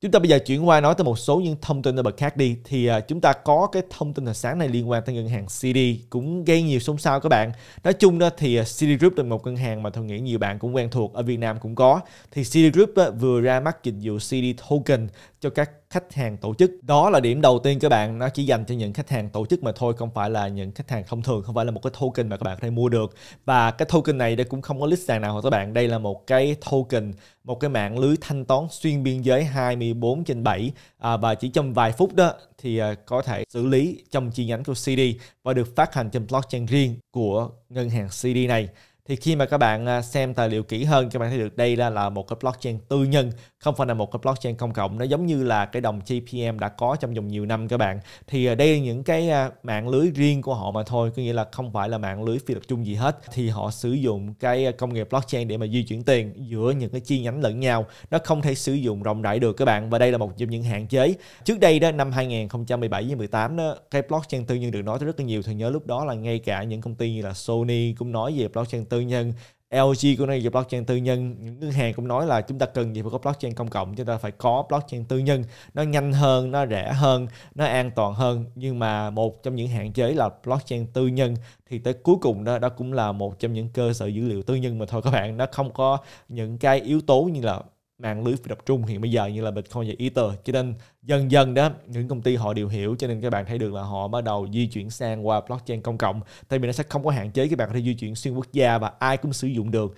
Chúng ta bây giờ chuyển qua nói tới một số những thông tin ở bậc khác đi thì à, chúng ta có cái thông tin là sáng này liên quan tới ngân hàng CD cũng gây nhiều xôn xao các bạn. Nói chung đó thì à, CD Group là một ngân hàng mà tôi nghĩ nhiều bạn cũng quen thuộc ở Việt Nam cũng có. Thì CD Group vừa ra mắt dịch vụ CD token cho các khách hàng tổ chức đó là điểm đầu tiên các bạn nó chỉ dành cho những khách hàng tổ chức mà thôi không phải là những khách hàng thông thường không phải là một cái token mà các bạn có thể mua được và cái token này đây cũng không có list sàn nào các bạn đây là một cái token một cái mạng lưới thanh toán xuyên biên giới 24 trên 7 à, và chỉ trong vài phút đó thì à, có thể xử lý trong chi nhánh của CD và được phát hành trên blockchain riêng của ngân hàng CD này thì khi mà các bạn à, xem tài liệu kỹ hơn các bạn thấy được đây là, là một cái blockchain tư nhân không phải là một cái blockchain công cộng nó giống như là cái đồng TPM đã có trong vòng nhiều năm các bạn thì à, đây là những cái à, mạng lưới riêng của họ mà thôi có nghĩa là không phải là mạng lưới phi tập trung gì hết thì họ sử dụng cái công nghệ blockchain để mà di chuyển tiền giữa những cái chi nhánh lẫn nhau nó không thể sử dụng rộng rãi được các bạn và đây là một trong những hạn chế trước đây đó năm 2017 với 18 đó cái blockchain tư nhân được nói tới rất là nhiều thì nhớ lúc đó là ngay cả những công ty như là Sony cũng nói về blockchain tư tư nhân LG cũng nói về blockchain tư nhân những ngân hàng cũng nói là chúng ta cần gì phải có blockchain công cộng chúng ta phải có blockchain tư nhân nó nhanh hơn nó rẻ hơn nó an toàn hơn nhưng mà một trong những hạn chế là blockchain tư nhân thì tới cuối cùng đó đó cũng là một trong những cơ sở dữ liệu tư nhân mà thôi các bạn nó không có những cái yếu tố như là mạng lưới phi tập trung hiện bây giờ như là Bitcoin và Ether cho nên dần dần đó những công ty họ đều hiểu cho nên các bạn thấy được là họ bắt đầu di chuyển sang qua blockchain công cộng tại vì nó sẽ không có hạn chế các bạn có thể di chuyển xuyên quốc gia và ai cũng sử dụng được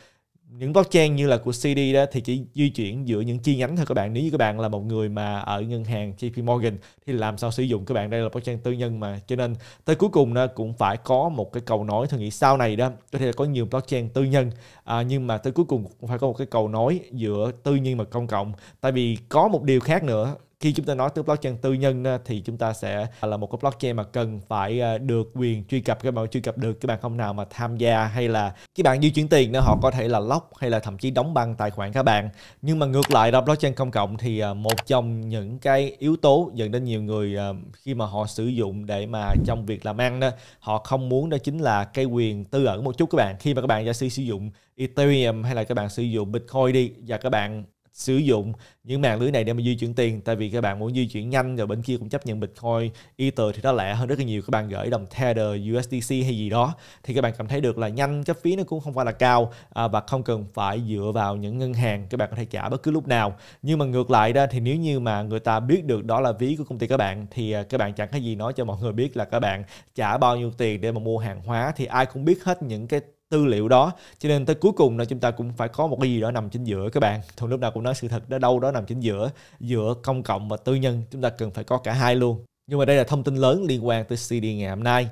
những blockchain như là của CD đó thì chỉ di chuyển giữa những chi nhánh thôi các bạn nếu như các bạn là một người mà ở ngân hàng JP Morgan thì làm sao sử dụng các bạn đây là blockchain tư nhân mà cho nên tới cuối cùng nó cũng phải có một cái cầu nối tôi nghĩ sau này đó có thể là có nhiều blockchain tư nhân à, nhưng mà tới cuối cùng cũng phải có một cái cầu nối giữa tư nhân và công cộng tại vì có một điều khác nữa khi chúng ta nói tới blockchain tư nhân thì chúng ta sẽ là một cái blockchain mà cần phải à, được quyền truy cập các bạn truy cập được các bạn không nào mà tham gia hay là các bạn di chuyển tiền nữa họ có thể là lock hay là thậm chí đóng băng tài khoản các bạn nhưng mà ngược lại đó blockchain công cộng thì à, một trong những cái yếu tố dẫn đến nhiều người à, khi mà họ sử dụng để mà trong việc làm ăn đó họ không muốn đó chính là cái quyền tư ẩn một chút các bạn khi mà các bạn giả sử sử dụng Ethereum hay là các bạn sử dụng Bitcoin đi và các bạn sử dụng những mạng lưới này để mà di chuyển tiền tại vì các bạn muốn di chuyển nhanh rồi bên kia cũng chấp nhận bitcoin ether thì nó lẻ hơn rất là nhiều các bạn gửi đồng tether usdc hay gì đó thì các bạn cảm thấy được là nhanh cái phí nó cũng không phải là cao à, và không cần phải dựa vào những ngân hàng các bạn có thể trả bất cứ lúc nào nhưng mà ngược lại đó thì nếu như mà người ta biết được đó là ví của công ty các bạn thì à, các bạn chẳng có gì nói cho mọi người biết là các bạn trả bao nhiêu tiền để mà mua hàng hóa thì ai cũng biết hết những cái tư liệu đó cho nên tới cuối cùng là chúng ta cũng phải có một cái gì đó nằm chính giữa các bạn thường lúc nào cũng nói sự thật đó đâu đó nằm chính giữa giữa công cộng và tư nhân chúng ta cần phải có cả hai luôn nhưng mà đây là thông tin lớn liên quan tới CD ngày hôm nay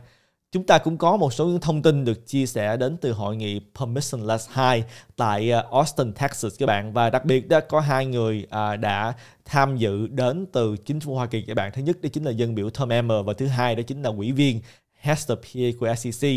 Chúng ta cũng có một số những thông tin được chia sẻ đến từ hội nghị Permissionless 2 tại ờ, Austin, Texas các bạn và đặc biệt đó có hai người à, đã tham dự đến từ chính phủ Hoa Kỳ các bạn. Thứ nhất đó chính là dân biểu Tom Emmer và thứ hai đó chính là quỹ viên Hester Pierre của SEC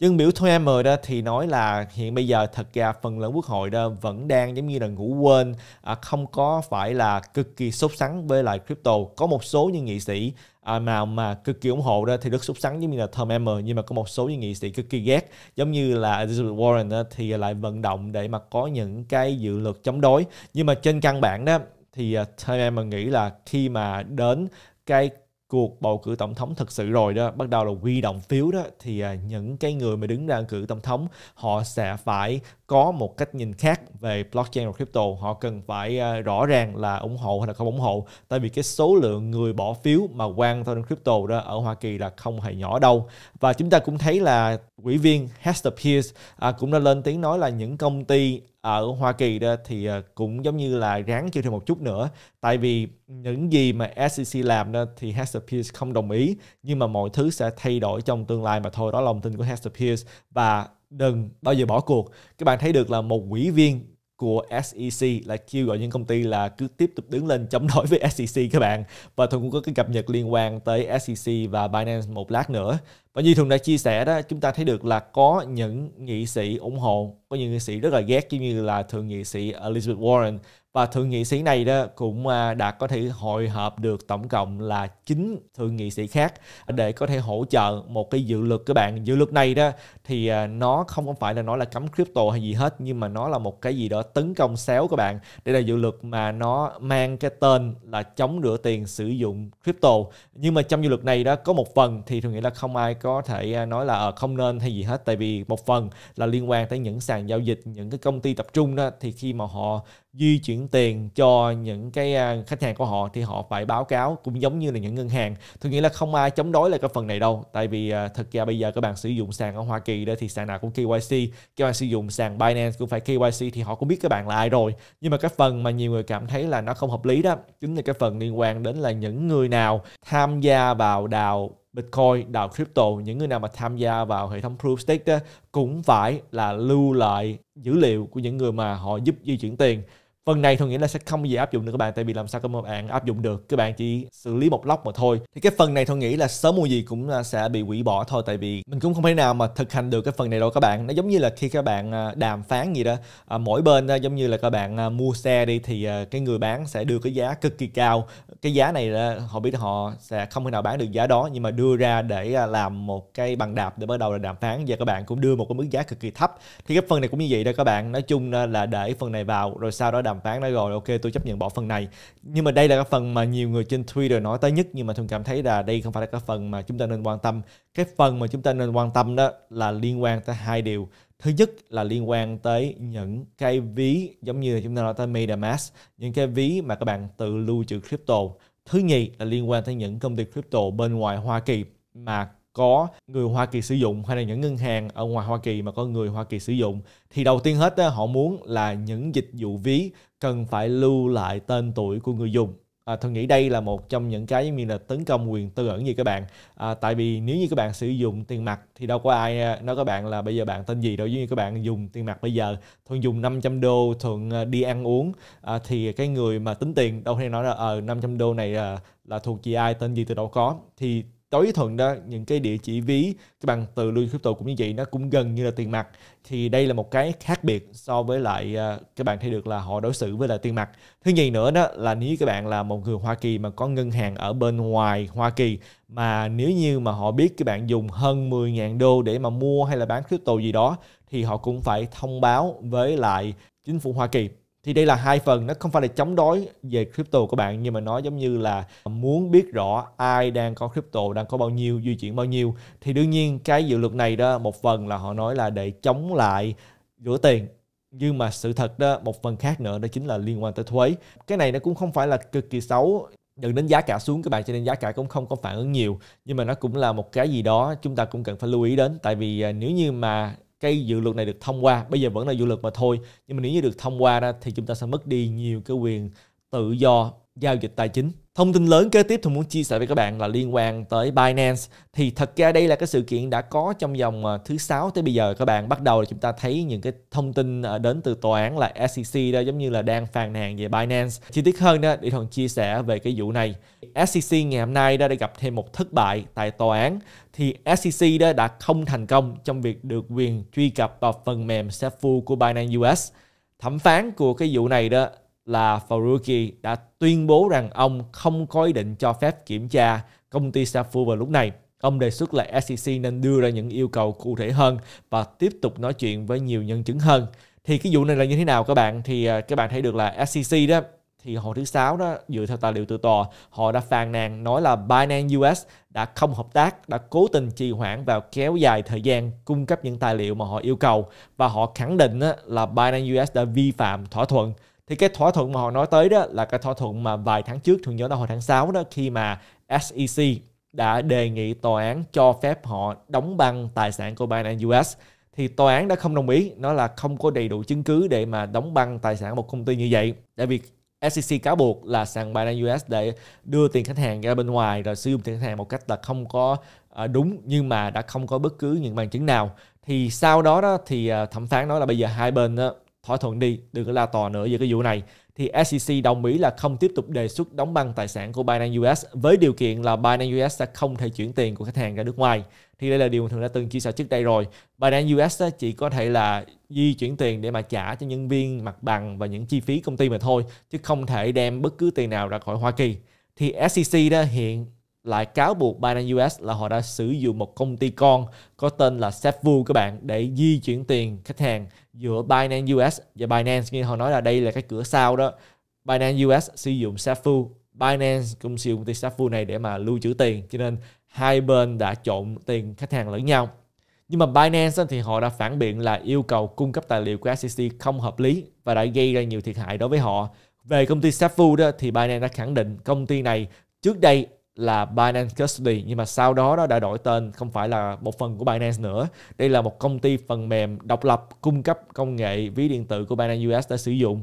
nhưng biểu thôi em đó thì nói là hiện bây giờ thật ra phần lớn quốc hội đó vẫn đang giống như là ngủ quên à, không có phải là cực kỳ sốt sắng với lại crypto có một số những nghị sĩ à, mà mà cực kỳ ủng hộ đó thì rất sốt sắng giống như là Tom M nhưng mà có một số những nghị sĩ cực kỳ ghét giống như là Elizabeth Warren đó, thì lại vận động để mà có những cái dự luật chống đối nhưng mà trên căn bản đó thì à, Tom Emmer nghĩ là khi mà đến cái cuộc bầu cử tổng thống thực sự rồi đó bắt đầu là huy động phiếu đó thì à, những cái người mà đứng ra cử tổng thống họ sẽ phải có một cách nhìn khác về blockchain và crypto họ cần phải à, rõ ràng là ủng hộ hay là không ủng hộ tại vì cái số lượng người bỏ phiếu mà quan tâm đến crypto đó ở Hoa Kỳ là không hề nhỏ đâu và chúng ta cũng thấy là quỹ viên Hester Pierce à, cũng đã lên tiếng nói là những công ty Ờ, ở Hoa Kỳ đó thì ờ, cũng giống như là ráng chịu thêm một chút nữa tại vì những gì mà SEC làm đó thì Hester Pierce không đồng ý nhưng mà mọi thứ sẽ thay đổi trong tương lai mà thôi đó là lòng tin của Hester Pierce và đừng bao giờ bỏ cuộc các bạn thấy được là một quỹ viên của SEC là kêu gọi những công ty là cứ tiếp tục đứng lên chống đối với SEC các bạn và tôi cũng có cái cập nhật liên quan tới SEC và Binance một lát nữa và như thường đã chia sẻ đó chúng ta thấy được là có những nghị sĩ ủng hộ có những nghị sĩ rất là ghét như là thượng nghị sĩ Elizabeth Warren và thượng nghị sĩ này đó cũng à, đã có thể hội họp được tổng cộng là chín thượng nghị sĩ khác để có thể hỗ trợ một cái dự luật các bạn dự luật này đó thì à, nó không phải là nói là cấm crypto hay gì hết nhưng mà nó là một cái gì đó tấn công xéo các bạn đây là dự luật mà nó mang cái tên là chống rửa tiền sử dụng crypto nhưng mà trong dự luật này đó có một phần thì thường nghĩ là không ai có thể à, nói là ờ, không nên hay gì hết tại vì một phần là liên quan tới những sàn giao dịch những cái công ty tập trung đó thì khi mà họ di chuyển tiền cho những cái à, khách hàng của họ thì họ phải báo cáo cũng giống như là những ngân hàng tôi nghĩ là không ai chống đối lại cái phần này đâu tại vì à, thật ra bây giờ các bạn sử dụng sàn ở Hoa Kỳ đó thì sàn nào cũng KYC các bạn sử dụng sàn Binance cũng phải KYC thì họ cũng biết các bạn là ai rồi nhưng mà cái phần mà nhiều người cảm thấy là nó không hợp lý đó chính là cái phần liên quan đến là những người nào tham gia vào đào Bitcoin, đào crypto, những người nào mà tham gia vào hệ thống Proof Stake đó, cũng phải là lưu lại dữ liệu của những người mà họ giúp di chuyển tiền phần này thuần nghĩ là sẽ không gì áp dụng được các bạn tại vì làm sao các bạn áp dụng được các bạn chỉ xử lý một lóc mà thôi thì cái phần này thuần nghĩ là sớm muộn gì cũng sẽ bị hủy bỏ thôi tại vì mình cũng không thể nào mà thực hành được cái phần này đâu các bạn nó giống như là khi các bạn à, đàm phán gì đó à, mỗi bên giống như là các bạn à, mua xe đi thì cái người bán sẽ đưa cái giá cực kỳ cao cái giá này là họ biết họ sẽ không thể nào bán được giá đó nhưng mà đưa ra để làm một cái bằng đạp để bắt đầu là đàm phán và các bạn cũng đưa một cái mức giá cực kỳ thấp thì cái phần này cũng như vậy đó các bạn nói chung là để phần này vào rồi sau đó đàm phán đã rồi ok tôi chấp nhận bỏ phần này nhưng mà đây là cái phần mà nhiều người trên Twitter nói tới nhất nhưng mà thường cảm thấy là đây không phải là cái phần mà chúng ta nên quan tâm cái phần mà chúng ta nên quan tâm đó là liên quan tới hai điều thứ nhất là liên quan tới những cái ví giống như chúng ta nói tới MetaMask những cái ví mà các bạn tự lưu trữ crypto thứ nhì là liên quan tới những công ty crypto bên ngoài Hoa Kỳ mà có người Hoa Kỳ sử dụng hay là những ngân hàng ở ngoài Hoa Kỳ mà có người Hoa Kỳ sử dụng thì đầu tiên hết họ muốn là những dịch vụ ví cần phải lưu lại tên tuổi của người dùng À, tôi nghĩ đây là một trong những cái giống như là tấn công quyền tư ẩn như các bạn à, tại vì nếu như các bạn sử dụng tiền mặt thì đâu có ai à, nói các bạn là bây giờ bạn tên gì đâu như các bạn dùng tiền mặt bây giờ thường dùng 500 đô thường à, đi ăn uống à, thì cái người mà tính tiền đâu hay nói là ờ à, 500 đô này là, là thuộc gì ai tên gì từ đâu có thì tối thuận đó những cái địa chỉ ví cái bằng từ lưu Crypto cũng như vậy nó cũng gần như là tiền mặt thì đây là một cái khác biệt so với lại ờ, các bạn thấy được là họ đối xử với lại tiền mặt thứ nhì nữa đó là nếu các bạn là một người Hoa Kỳ mà có ngân hàng ở bên ngoài Hoa Kỳ mà nếu như mà họ biết các bạn dùng hơn 10.000 đô để mà mua hay là bán crypto gì đó thì họ cũng phải thông báo với lại chính phủ Hoa Kỳ thì đây là hai phần nó không phải là chống đối về crypto của bạn nhưng mà nó giống như là muốn biết rõ ai đang có crypto đang có bao nhiêu di chuyển bao nhiêu thì đương nhiên cái dự luật này đó một phần là họ nói là để chống lại rửa tiền nhưng mà sự thật đó một phần khác nữa đó chính là liên quan tới thuế cái này nó cũng không phải là cực kỳ xấu đừng đến giá cả xuống các bạn cho nên giá cả cũng không có phản ứng nhiều nhưng mà nó cũng là một cái gì đó chúng ta cũng cần phải lưu ý đến tại vì à, nếu như mà cái dự luật này được thông qua bây giờ vẫn là dự luật mà thôi nhưng mà nếu như được thông qua đó thì chúng ta sẽ mất đi nhiều cái quyền tự do giao dịch tài chính Thông tin lớn kế tiếp tôi muốn chia sẻ với các bạn là liên quan tới Binance. Thì thật ra đây là cái sự kiện đã có trong vòng ờ, thứ sáu tới bây giờ các bạn bắt đầu là chúng ta thấy những cái thông tin ờ, đến từ tòa án là SEC đó giống như là đang phàn nàn về Binance. Chi tiết hơn đó để thằng chia sẻ về cái vụ này. SEC ngày hôm nay đã gặp thêm một thất bại tại tòa án thì SEC đó đã không thành công trong việc được quyền truy cập vào phần mềm Safefu của Binance US. Thẩm phán của cái vụ này đó là Faruqi đã tuyên bố rằng ông không có ý định cho phép kiểm tra công ty Safu vào lúc này. Ông đề xuất là SEC nên đưa ra những yêu cầu cụ thể hơn và tiếp tục nói chuyện với nhiều nhân chứng hơn. Thì cái vụ này là như thế nào các bạn? Thì à, các bạn thấy được là SEC đó thì hồi thứ sáu đó dựa theo tài liệu từ tòa họ đã phàn nàn nói là Binance US đã không hợp tác đã cố tình trì hoãn và kéo dài thời gian cung cấp những tài liệu mà họ yêu cầu và họ khẳng định là Binance US đã vi phạm thỏa thuận thì cái thỏa thuận mà họ nói tới đó là cái thỏa thuận mà vài tháng trước, thường nhớ là hồi tháng 6 đó khi mà SEC đã đề nghị tòa án cho phép họ đóng băng tài sản của Binance US thì tòa án đã không đồng ý nó là không có đầy đủ chứng cứ để mà đóng băng tài sản một công ty như vậy tại vì SEC cáo buộc là sàn Binance US để đưa tiền khách hàng ra bên ngoài rồi sử dụng tiền khách hàng một cách là không có ờ, đúng nhưng mà đã không có bất cứ những bằng chứng nào thì sau đó đó thì ờ, thẩm phán nói là bây giờ hai bên đó thỏa thuận đi, đừng có la tò nữa về cái vụ này. Thì SEC đồng ý là không tiếp tục đề xuất đóng băng tài sản của Binance US với điều kiện là Binance US sẽ không thể chuyển tiền của khách hàng ra nước ngoài. Thì đây là điều mà thường đã từng chia sẻ trước đây rồi. Binance US ờ, chỉ có thể là di chuyển tiền để mà trả cho nhân viên mặt bằng và những chi phí công ty mà thôi, chứ không thể đem bất cứ tiền nào ra khỏi Hoa Kỳ. Thì SEC đó hiện lại cáo buộc binance US là họ đã sử dụng một công ty con có tên là Sepvu các bạn để di chuyển tiền khách hàng giữa Binance US và Binance như họ nói là đây là cái cửa sau đó Binance US sử dụng Sepvu Binance cũng sử dụng công ty Sepvu này để mà lưu trữ tiền cho nên hai bên đã trộn tiền khách hàng lẫn nhau nhưng mà Binance thì họ đã phản biện là yêu cầu cung cấp tài liệu của SEC không hợp lý và đã gây ra nhiều thiệt hại đối với họ. Về công ty Sepvu đó thì Binance đã khẳng định công ty này trước đây là Binance Custody nhưng mà sau đó nó đã đổi tên không phải là một phần của Binance nữa. Đây là một công ty phần mềm độc lập cung cấp công nghệ ví điện tử của Binance US đã sử dụng.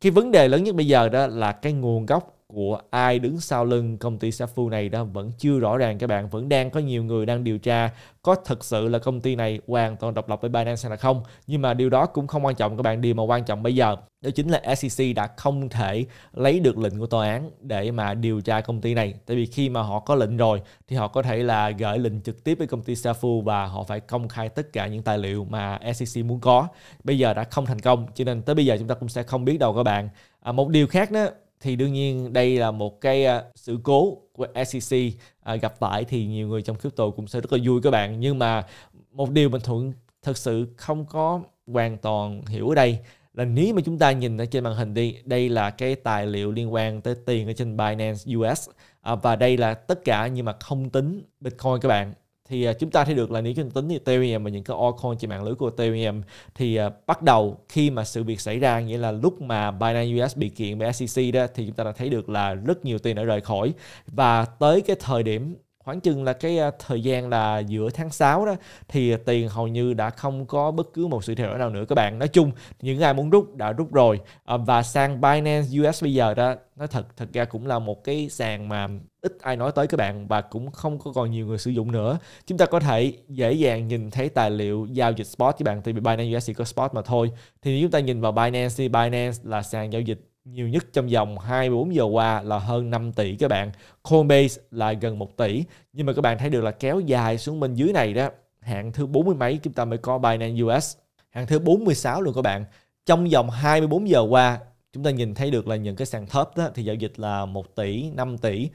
Cái vấn đề lớn nhất bây giờ đó là cái nguồn gốc của ai đứng sau lưng công ty Safu này đó vẫn chưa rõ ràng các bạn vẫn đang có nhiều người đang điều tra có thực sự là công ty này hoàn toàn độc lập với Binance hay là không nhưng mà điều đó cũng không quan trọng các bạn điều mà quan trọng bây giờ đó chính là SEC đã không thể lấy được lệnh của tòa án để mà điều tra công ty này tại vì khi mà họ có lệnh rồi thì họ có thể là gửi lệnh trực tiếp với công ty Safu và họ phải công khai tất cả những tài liệu mà SEC muốn có bây giờ đã không thành công cho nên tới bây giờ chúng ta cũng sẽ không biết đâu các bạn à, một điều khác đó thì đương nhiên đây là một cái à, sự cố của SEC à, gặp phải thì nhiều người trong crypto cũng sẽ rất là vui các bạn nhưng mà một điều mình thuận thực sự không có hoàn toàn hiểu ở đây là nếu mà chúng ta nhìn ở trên màn hình đi đây là cái tài liệu liên quan tới tiền ở trên Binance US à, và đây là tất cả nhưng mà không tính Bitcoin các bạn thì à, chúng ta thấy được là nếu chúng ta tính Ethereum và những cái altcoin trên mạng lưới của Ethereum thì à, bắt đầu khi mà sự việc xảy ra nghĩa là lúc mà Binance US bị kiện với SEC đó thì chúng ta đã thấy được là rất nhiều tiền đã rời khỏi và tới cái thời điểm khoảng chừng là cái à, thời gian là giữa tháng 6 đó thì tiền hầu như đã không có bất cứ một sự thay đổi nào nữa các bạn nói chung những ai muốn rút đã rút rồi à, và sang Binance US bây giờ đó nói thật thật ra cũng là một cái sàn mà ít ai nói tới các bạn và cũng không có còn nhiều người sử dụng nữa chúng ta có thể dễ dàng nhìn thấy tài liệu giao dịch spot các bạn tại vì Binance US chỉ có spot mà thôi thì nếu chúng ta nhìn vào Binance thì Binance là sàn giao dịch nhiều nhất trong vòng 24 giờ qua là hơn 5 tỷ các bạn. Coinbase là gần 1 tỷ. Nhưng mà các bạn thấy được là kéo dài xuống bên dưới này đó. Hạng thứ 40 mấy chúng ta mới có Binance US. Hạng thứ 46 luôn các bạn. Trong vòng 24 giờ qua chúng ta nhìn thấy được là những cái sàn top đó thì giao dịch là 1 tỷ, 5 tỷ.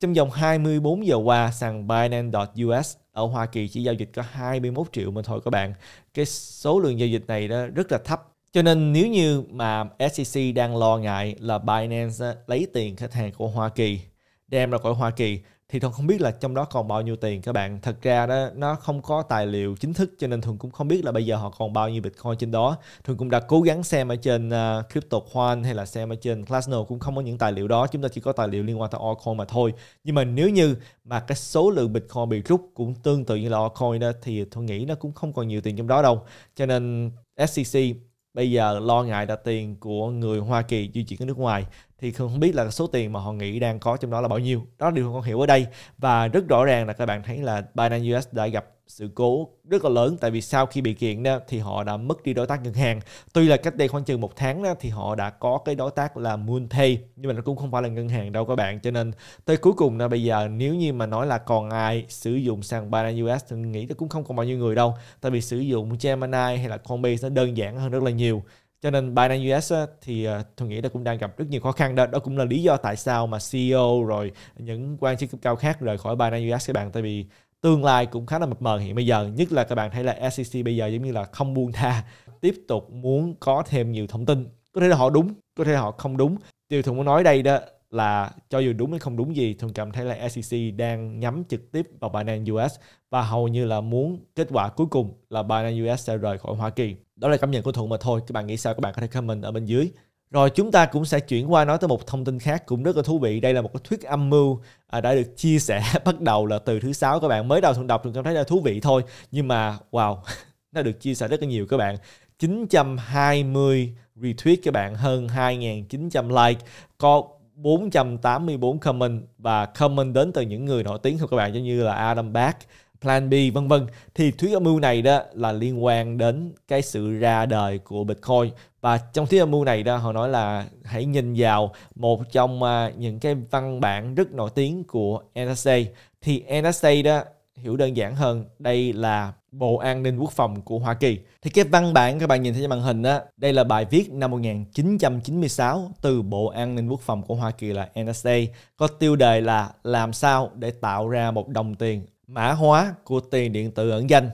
Trong vòng 24 giờ qua sàn Binance.us ở Hoa Kỳ chỉ giao dịch có 21 triệu mà thôi các bạn. Cái số lượng giao dịch này đó rất là thấp cho nên nếu như mà SEC đang lo ngại là Binance lấy tiền khách hàng của Hoa Kỳ đem ra khỏi Hoa Kỳ thì thường không biết là trong đó còn bao nhiêu tiền các bạn. Thật ra đó nó không có tài liệu chính thức cho nên thường cũng không biết là bây giờ họ còn bao nhiêu Bitcoin trên đó. Thường cũng đã cố gắng xem ở trên uh, à, CryptoQuant hay là xem ở trên Glassnode cũng không có những tài liệu đó. Chúng ta chỉ có tài liệu liên quan tới altcoin mà thôi. Nhưng mà nếu như mà cái số lượng Bitcoin bị rút cũng tương tự như là altcoin đó thì tôi nghĩ nó cũng không còn nhiều tiền trong đó đâu. Cho nên SEC bây giờ lo ngại là tiền của người Hoa Kỳ di chuyển ở nước ngoài thì không biết là số tiền mà họ nghĩ đang có trong đó là bao nhiêu đó là điều con hiểu ở đây và rất rõ ràng là các bạn thấy là Binance US đã gặp sự cố rất là lớn tại vì sau khi bị kiện đó thì họ đã mất đi đối tác ngân hàng tuy là cách đây khoảng chừng một tháng đó thì họ đã có cái đối tác là MoonPay nhưng mà nó cũng không phải là ngân hàng đâu các bạn cho nên tới cuối cùng là bây giờ nếu như mà nói là còn ai sử dụng sàn Binance US thì nghĩ là cũng không còn bao nhiêu người đâu tại vì sử dụng Gemini hay là Coinbase nó đơn giản hơn rất là nhiều cho nên Binance US thì ờ, tôi nghĩ là cũng đang gặp rất nhiều khó khăn đó đó cũng là lý do tại sao mà CEO rồi những quan chức cấp cao khác rời khỏi Binance US các bạn tại vì tương lai cũng khá là mập mờ hiện bây giờ nhất là các bạn thấy là SEC bây giờ giống như là không buông tha tiếp tục muốn có thêm nhiều thông tin có thể là họ đúng có thể là họ không đúng điều thường muốn nói đây đó là cho dù đúng hay không đúng gì thường cảm thấy là SEC đang nhắm trực tiếp vào Binance US và hầu như là muốn kết quả cuối cùng là Binance US sẽ rời khỏi Hoa Kỳ đó là cảm nhận của thuận mà thôi các bạn nghĩ sao các bạn có thể comment ở bên dưới rồi chúng ta cũng sẽ chuyển qua nói tới một thông tin khác cũng rất là thú vị. Đây là một cái thuyết âm mưu à, đã được chia sẻ bắt đầu là từ thứ sáu các bạn mới đầu thường đọc thường cảm thấy là thú vị thôi nhưng mà wow nó được chia sẻ rất là nhiều các bạn 920 retweet các bạn hơn 2.900 like có 484 comment và comment đến từ những người nổi tiếng không các bạn giống như là Adam Back Plan B vân vân thì thuyết âm mưu này đó là liên quan đến cái sự ra đời của Bitcoin và trong thuyết âm mưu này đó họ nói là hãy nhìn vào một trong à, những cái văn bản rất nổi tiếng của NSA thì NSA đó hiểu đơn giản hơn đây là Bộ An ninh Quốc phòng của Hoa Kỳ. Thì cái văn bản các bạn nhìn thấy trên màn hình đó đây là bài viết năm 1996 từ Bộ An ninh Quốc phòng của Hoa Kỳ là NSA có tiêu đề là làm sao để tạo ra một đồng tiền mã hóa của tiền điện tử ẩn danh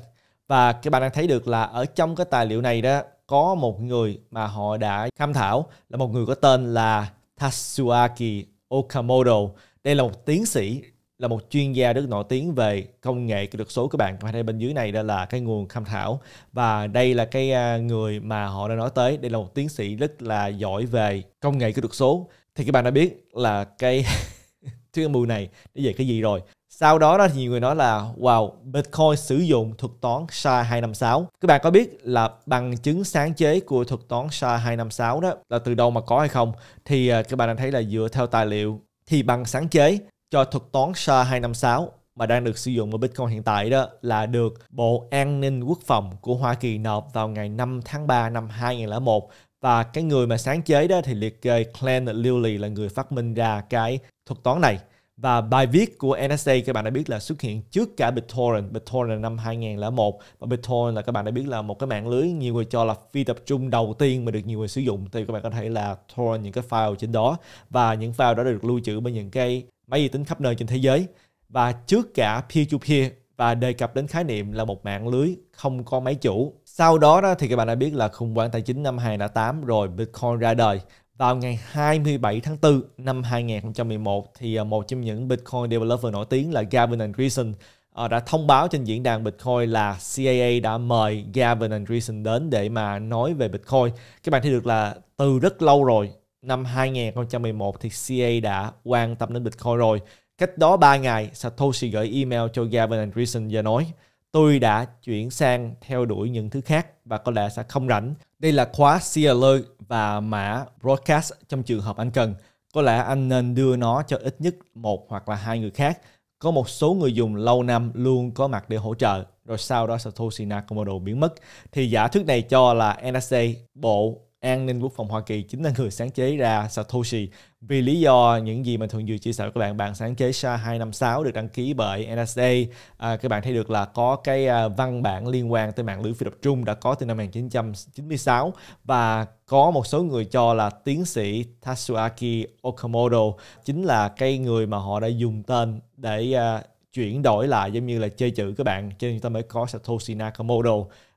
và các bạn đang thấy được là ở trong cái tài liệu này đó có một người mà họ đã tham thảo là một người có tên là Tatsuaki Okamoto. Đây là một tiến sĩ là một chuyên gia rất nổi tiếng về công nghệ kỹ thuật số các bạn. có bạn thấy bên dưới này đây là cái nguồn tham khảo và đây là cái à, người mà họ đã nói tới. Đây là một tiến sĩ rất là giỏi về công nghệ kỹ thuật số. Thì các bạn đã biết là cái thuyết âm mưu này nó về cái gì rồi sau đó đó thì nhiều người nói là wow, Bitcoin sử dụng thuật toán SHA-256. Các bạn có biết là bằng chứng sáng chế của thuật toán SHA-256 đó là từ đâu mà có hay không? Thì à, các bạn đang thấy là dựa theo tài liệu thì bằng sáng chế cho thuật toán SHA-256 mà đang được sử dụng ở Bitcoin hiện tại đó là được Bộ An ninh Quốc phòng của Hoa Kỳ nộp vào ngày 5 tháng 3 năm 2001 và cái người mà sáng chế đó thì liệt kê clan Lilly là người phát minh ra cái thuật toán này. Và bài viết của NSA các bạn đã biết là xuất hiện trước cả BitTorrent, BitTorrent là năm 2001 và BitTorrent là các bạn đã biết là một cái mạng lưới nhiều người cho là phi tập trung đầu tiên mà được nhiều người sử dụng thì các bạn có thể là torrent những cái file trên đó và những file đó đã được lưu trữ bởi những cái máy vi tính khắp nơi trên thế giới và trước cả peer-to-peer và đề cập đến khái niệm là một mạng lưới không có máy chủ. Sau đó, đó thì các bạn đã biết là khủng hoảng tài chính năm 2008 rồi Bitcoin ra đời vào ngày 27 tháng 4 năm 2011 thì à, một trong những Bitcoin developer nổi tiếng là Gavin Andreessen à, đã thông báo trên diễn đàn Bitcoin là CAA đã mời Gavin Andreessen đến để mà nói về Bitcoin. Các bạn thấy được là từ rất lâu rồi, năm 2011 thì CAA đã quan tâm đến Bitcoin rồi. Cách đó 3 ngày, Satoshi gửi email cho Gavin Andreessen và nói tôi đã chuyển sang theo đuổi những thứ khác và có lẽ sẽ không rảnh. Đây là khóa CLE và mã broadcast trong trường hợp anh cần. Có lẽ anh nên đưa nó cho ít nhất một hoặc là hai người khác. Có một số người dùng lâu năm luôn có mặt để hỗ trợ, rồi sau đó Satoshi Nakamoto biến mất. Thì giả thuyết này cho là NSA, bộ an ninh quốc phòng Hoa Kỳ chính là người sáng chế ra Satoshi. Vì lý do những gì mình thường vừa chia sẻ với các bạn, bản sáng chế SHA-256 được đăng ký bởi NSA. À, các bạn thấy được là có cái à, văn bản liên quan tới mạng lưới phi tập trung đã có từ năm 1996 và có một số người cho là tiến sĩ Tatsuaki Okamoto chính là cái người mà họ đã dùng tên để uh, chuyển đổi lại giống như là chơi chữ các bạn cho nên chúng ta mới có Satoshi Nakamoto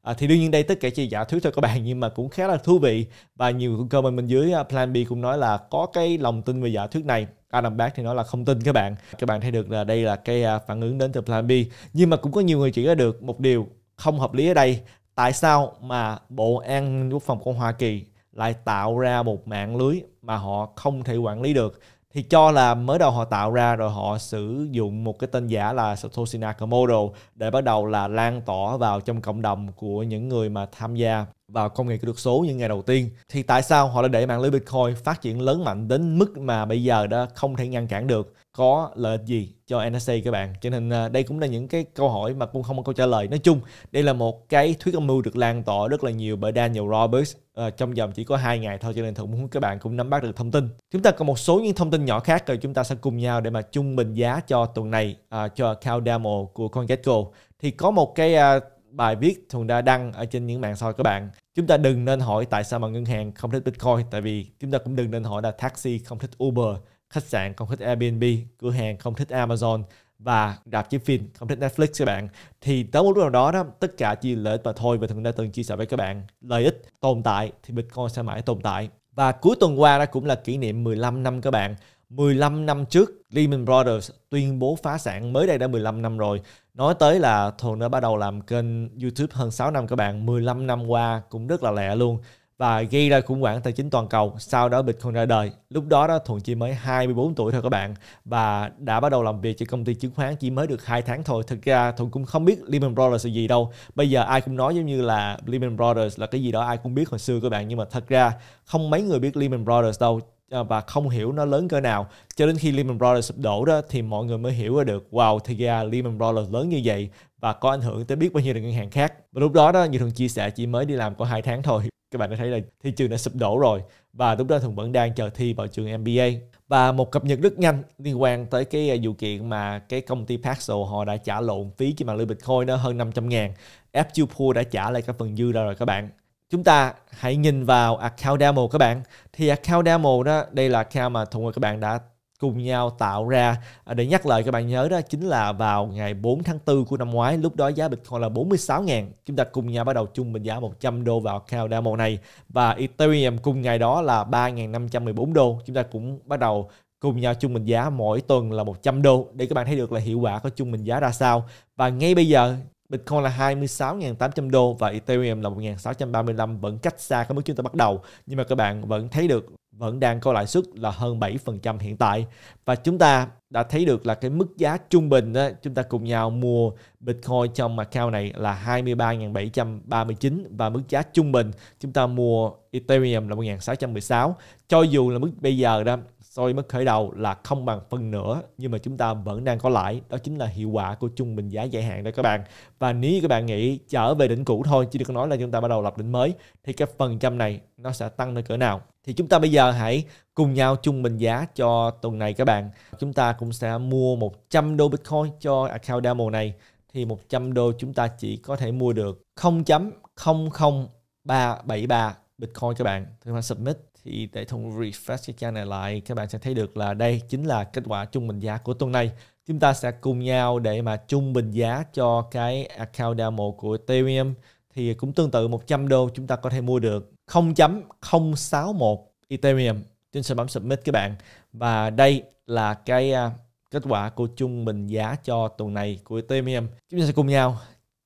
À, thì đương nhiên đây tất cả chỉ giả thuyết thôi các bạn nhưng mà cũng khá là thú vị và nhiều comment bên dưới à, Plan B cũng nói là có cái lòng tin về giả thuyết này Adam Back thì nói là không tin các bạn các bạn thấy được là đây là cái à, phản ứng đến từ Plan B nhưng mà cũng có nhiều người chỉ ra được một điều không hợp lý ở đây tại sao mà Bộ An Quốc phòng của Hoa Kỳ lại tạo ra một mạng lưới mà họ không thể quản lý được thì cho là mới đầu họ tạo ra rồi họ sử dụng một cái tên giả là Satoshi Nakamoto để bắt đầu là lan tỏa vào trong cộng đồng của những người mà tham gia vào công nghệ kỹ thuật số những ngày đầu tiên thì tại sao họ lại để mạng lưới Bitcoin phát triển lớn mạnh đến mức mà bây giờ đã không thể ngăn cản được có lợi ích gì cho NSA các bạn cho nên à, đây cũng là những cái câu hỏi mà cũng không có câu trả lời nói chung đây là một cái thuyết âm mưu được lan tỏa rất là nhiều bởi Daniel Roberts à, trong vòng chỉ có hai ngày thôi cho nên thường muốn các bạn cũng nắm bắt được thông tin chúng ta còn một số những thông tin nhỏ khác rồi chúng ta sẽ cùng nhau để mà trung bình giá cho tuần này à, cho account demo của CoinGecko thì có một cái à, bài viết thường đã đăng ở trên những mạng xã hội các bạn. Chúng ta đừng nên hỏi tại sao mà ngân hàng không thích Bitcoin, tại vì chúng ta cũng đừng nên hỏi là taxi không thích Uber, khách sạn không thích Airbnb, cửa hàng không thích Amazon và đạp chiếc phim không thích Netflix các bạn thì tới một lúc nào đó đó tất cả chỉ lợi ích mà thôi và thường đã từng chia sẻ với các bạn lợi ích tồn tại thì Bitcoin sẽ mãi tồn tại và cuối tuần qua đó cũng là kỷ niệm 15 năm các bạn 15 năm trước Lehman Brothers tuyên bố phá sản mới đây đã 15 năm rồi. Nói tới là Thuần đã bắt đầu làm kênh YouTube hơn 6 năm các bạn, 15 năm qua cũng rất là lẹ luôn và gây ra khủng hoảng tài chính toàn cầu. Sau đó Bitcoin ra đời. Lúc đó đó Thuận chỉ mới 24 tuổi thôi các bạn và đã bắt đầu làm việc cho công ty chứng khoán chỉ mới được 2 tháng thôi. Thực ra Thuận cũng không biết Lehman Brothers là gì đâu. Bây giờ ai cũng nói giống như là Lehman Brothers là cái gì đó ai cũng biết hồi xưa các bạn nhưng mà thật ra không mấy người biết Lehman Brothers đâu. Ờ, và không hiểu nó lớn cỡ nào cho đến khi Lehman Brothers sụp đổ đó thì mọi người mới hiểu được wow thì ra Lehman Brothers lớn như vậy và có ảnh hưởng tới biết bao nhiêu là ngân hàng khác và lúc đó đó như thường chia sẻ chỉ mới đi làm có hai tháng thôi các bạn đã thấy là thị trường đã sụp đổ rồi và lúc đó thường vẫn đang chờ thi vào trường MBA và một cập nhật rất nhanh liên quan tới cái à, vụ kiện mà cái công ty Paxil họ đã trả lộn phí khi mà lưu Bitcoin nó hơn 500 ngàn. F Pool đã trả lại cái phần dư ra rồi các bạn chúng ta hãy nhìn vào account demo các bạn thì account demo đó đây là account mà thùng và các bạn đã cùng nhau tạo ra à, để nhắc lại các bạn nhớ đó chính là vào ngày 4 tháng 4 của năm ngoái lúc đó giá Bitcoin là 46 000 chúng ta cùng nhau bắt đầu chung mệnh giá 100 đô vào account demo này và Ethereum cùng ngày đó là 3.514 đô chúng ta cũng bắt đầu cùng nhau chung mệnh giá mỗi tuần là 100 đô để các bạn thấy được là hiệu quả của chung mệnh giá ra sao và ngay bây giờ Bitcoin là 26.800 đô và Ethereum là 1.635 vẫn cách xa cái mức chúng ta bắt đầu nhưng mà các bạn vẫn thấy được vẫn đang có lãi suất là hơn 7% hiện tại và chúng ta đã thấy được là cái mức giá trung bình đó, chúng ta cùng nhau mua Bitcoin trong Macau này là 23.739 và mức giá trung bình chúng ta mua Ethereum là 1.616 cho dù là mức bây giờ đó so với mức khởi đầu là không bằng phân nữa nhưng mà chúng ta vẫn đang có lãi đó chính là hiệu quả của trung bình giá dài hạn đó các bạn và nếu các bạn nghĩ trở về đỉnh cũ thôi chứ đừng có nói là chúng ta bắt đầu lập đỉnh mới thì cái phần trăm này nó sẽ tăng lên cỡ nào thì chúng ta bây giờ hãy cùng nhau chung bình giá cho tuần này các bạn. Chúng ta cũng sẽ mua 100 đô Bitcoin cho account demo này thì 100 đô chúng ta chỉ có thể mua được 0.00373 Bitcoin các bạn. Thì mà submit thì để thùng refresh cái trang này lại các bạn sẽ thấy được là đây chính là kết quả chung bình giá của tuần này. Chúng ta sẽ cùng nhau để mà chung bình giá cho cái account demo của Ethereum thì cũng tương tự 100 đô chúng ta có thể mua được 0.061 Ethereum Chúng sẽ bấm submit các bạn và đây là cái uh, kết quả của trung bình giá cho tuần này của Ethereum. Chúng ta sẽ cùng nhau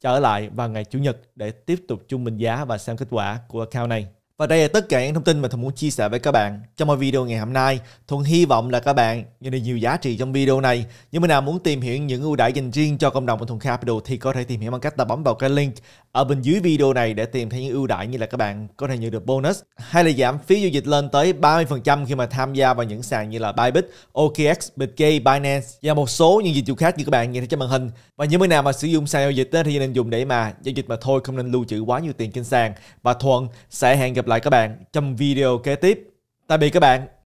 trở lại vào ngày Chủ nhật để tiếp tục trung bình giá và xem kết quả của account này. Và đây là tất cả những thông tin mà Thuận muốn chia sẻ với các bạn trong một video ngày hôm nay. Thuận hy vọng là các bạn nhận được nhiều giá trị trong video này. Nếu bạn nào muốn tìm hiểu những ưu đãi dành riêng cho cộng đồng của Thuận Capital thì có thể tìm hiểu bằng cách ta bấm vào cái link ở bên dưới video này để tìm thấy những ưu đãi như là các bạn có thể nhận được bonus hay là giảm phí giao dịch lên tới 30% khi mà tham gia vào những sàn như là Bybit, OKX, BitGay, Binance và một số những dịch vụ khác như các bạn nhìn thấy trên màn hình. Và những người nào mà sử dụng sàn giao dịch thì nên dùng để mà giao dịch mà thôi không nên lưu trữ quá nhiều tiền trên sàn. Và Thuận sẽ hẹn gặp lại các bạn trong video kế tiếp. Tạm biệt các bạn.